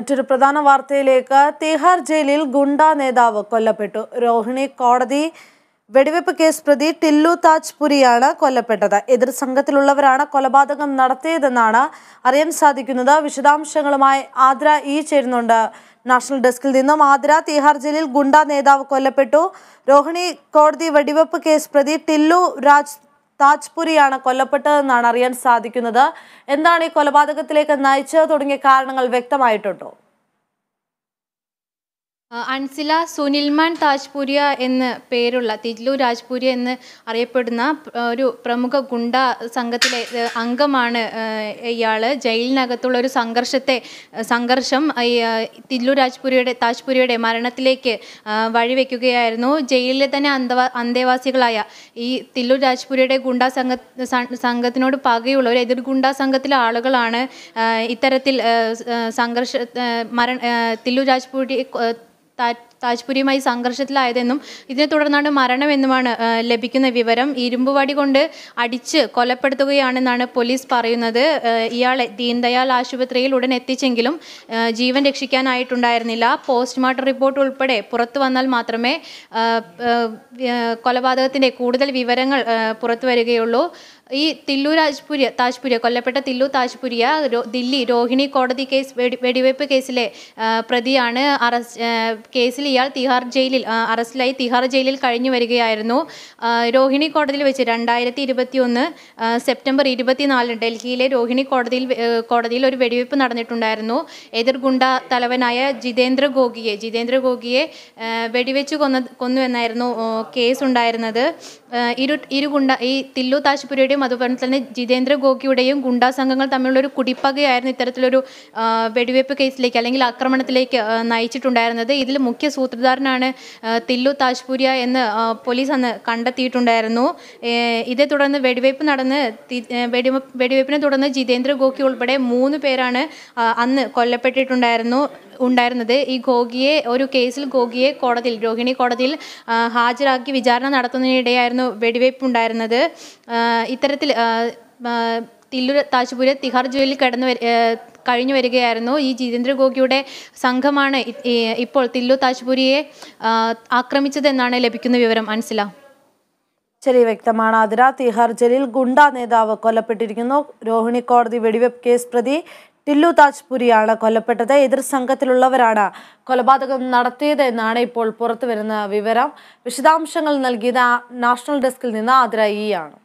മറ്റൊരു പ്രധാന വാർത്തയിലേക്ക് തിഹാർ ജയിലിൽ ഗുണ്ട നേതാവ് കൊല്ലപ്പെട്ടു രോഹിണി കോടതി വെടിവെപ്പ് കേസ് പ്രതി ടില്ലു താജ്പുരിയാണ് കൊല്ലപ്പെട്ടത് എതിർ സംഘത്തിലുള്ളവരാണ് കൊലപാതകം നടത്തിയതെന്നാണ് അറിയാൻ സാധിക്കുന്നത് വിശദാംശങ്ങളുമായി ആദ്ര ഈ ചേരുന്നുണ്ട് നാഷണൽ ഡെസ്കിൽ നിന്നും ആദ്ര തിഹാർ ജയിലിൽ ഗുണ്ട നേതാവ് കൊല്ലപ്പെട്ടു രോഹിണി കോടതി വെടിവെപ്പ് കേസ് പ്രതി ടില്ലു രാജ് താജ്പുരിയാണ് കൊല്ലപ്പെട്ടതെന്നാണ് അറിയാൻ സാധിക്കുന്നത് എന്താണ് ഈ കൊലപാതകത്തിലേക്ക് നയിച്ചത് തുടങ്ങിയ കാരണങ്ങൾ വ്യക്തമായിട്ടുണ്ടോ അൻസില സുനിൽമാൻ താജ്പൂരിയ എന്ന് പേരുള്ള തിജ്ലു രാജ്പൂരിയ എന്ന് അറിയപ്പെടുന്ന ഒരു പ്രമുഖ ഗുണ്ട സംഘത്തിലെ അംഗമാണ് ഇയാൾ ജയിലിനകത്തുള്ള ഒരു സംഘർഷത്തെ സംഘർഷം തിജ്ലു രാജ്പൂരിയുടെ താജ്പൂരിയുടെ മരണത്തിലേക്ക് വഴിവെക്കുകയായിരുന്നു ജയിലിലെ തന്നെ അന്തവാ അന്തേവാസികളായ ഈ തില്ലു രാജ്പൂരിയുടെ ഗുണ്ട സംഘ സംഘത്തിനോട് പകയുള്ള ഒരു എതിർ ഗുണ്ട സംഘത്തിലെ ആളുകളാണ് ഇത്തരത്തിൽ സംഘർഷ മരണ തില്ലു രാജ്പൂരി താജ്പുരിയുമായി സംഘർഷത്തിലായതെന്നും ഇതിനെ തുടർന്നാണ് മരണമെന്നുമാണ് ലഭിക്കുന്ന വിവരം ഇരുമ്പുവടി കൊണ്ട് അടിച്ച് കൊലപ്പെടുത്തുകയാണെന്നാണ് പോലീസ് പറയുന്നത് ഇയാളെ ദീൻദയാൽ ആശുപത്രിയിൽ ഉടൻ എത്തിച്ചെങ്കിലും ജീവൻ രക്ഷിക്കാനായിട്ടുണ്ടായിരുന്നില്ല പോസ്റ്റ്മോർട്ടം റിപ്പോർട്ട് ഉൾപ്പെടെ പുറത്തു വന്നാൽ മാത്രമേ കൊലപാതകത്തിൻ്റെ കൂടുതൽ വിവരങ്ങൾ പുറത്തു വരികയുള്ളൂ ഈ തില്ലു രാജ്പുരിയ താജ്പുരിയ കൊല്ലപ്പെട്ട തില്ലു താജ്പുരിയ ദില്ലി രോഹിണി കോടതി കേസ് വെടിവെയ്പ്പ് കേസിലെ പ്രതിയാണ് അറസ്റ്റ് കേസിൽ ഇയാൾ തിഹാർ ജയിലിൽ അറസ്റ്റിലായി തിഹാർ ജയിലിൽ കഴിഞ്ഞു വരികയായിരുന്നു രോഹിണി കോടതിയിൽ വെച്ച് രണ്ടായിരത്തി ഇരുപത്തി ഒന്ന് സെപ്റ്റംബർ ഇരുപത്തിനാലിന് ഡൽഹിയിലെ രോഹിണി കോടതിയിൽ കോടതിയിൽ ഒരു വെടിവെയ്പ്പ് നടന്നിട്ടുണ്ടായിരുന്നു എതിർ ഗുണ്ട തലവനായ ജിതേന്ദ്ര ഗോഗിയെ ജിതേന്ദ്ര ഗോഗിയെ വെടിവെച്ച് കൊന്ന കൊന്നു എന്നായിരുന്നു കേസ് ഉണ്ടായിരുന്നത് ഇരു ഇരു ഗുണ്ട ഈ തില്ലു താജ്പുരയുടെയും അതുപോലെ തന്നെ ജിതേന്ദ്ര ഗോഗിയുടെയും ഗുണ്ടാ സംഘങ്ങൾ തമ്മിലുള്ള ഒരു കുടിപ്പകയായിരുന്നു ഇത്തരത്തിലൊരു വെടിവെയ്പ്പ് കേസിലേക്ക് അല്ലെങ്കിൽ ആക്രമണത്തിലേക്ക് നയിച്ചിട്ടുണ്ടായിരുന്നത് ഇതിൽ മുഖ്യ സൂത്രധാരനാണ് തില്ലു താജ്പൂരിയ എന്ന് പോലീസ് അന്ന് കണ്ടെത്തിയിട്ടുണ്ടായിരുന്നു ഇതേ തുടർന്ന് വെടിവയ്പ് നടന്ന് വെടിവയ്പ്പിനെ തുടർന്ന് ജിതേന്ദ്ര ഗോഖി ഉൾപ്പെടെ മൂന്ന് പേരാണ് അന്ന് കൊല്ലപ്പെട്ടിട്ടുണ്ടായിരുന്നു ഉണ്ടായിരുന്നത് ഈ ഗോഗിയെ ഒരു കേസിൽ ഗോഗിയെ കോടതിയിൽ രോഹിണി കോടതിയിൽ ഹാജരാക്കി വിചാരണ നടത്തുന്നതിനിടെയായിരുന്നു വെടിവയ്പ് ഉണ്ടായിരുന്നത് ഇത്തരത്തിൽ തില്ലു താജ്പൂര് തിഹാർ ജയിലിൽ കിടന്നു കഴിഞ്ഞു വരികയായിരുന്നു ഈ ജിതേന്ദ്ര ഗോഗിയുടെ സംഘമാണ് ഇപ്പോൾ തില്ലു താജ്പുരിയെ ആക്രമിച്ചതെന്നാണ് ലഭിക്കുന്ന വിവരം അൻസില ശരി വ്യക്തമാണ് അതിര തിഹാർ ജലീൽ ഗുണ്ട നേതാവ് കൊല്ലപ്പെട്ടിരിക്കുന്നു രോഹിണി കോടതി വെടിവെപ്പ് കേസ് പ്രതി ടില്ലു താജ്പുരിയാണ് കൊല്ലപ്പെട്ടത് എതിർ സംഘത്തിലുള്ളവരാണ് കൊലപാതകം നടത്തിയത് എന്നാണ് ഇപ്പോൾ പുറത്തു വരുന്ന വിവരം വിശദാംശങ്ങൾ നൽകിയത് നാഷണൽ ഡെസ്കിൽ നിന്ന് ആതിര ഈ ആണ്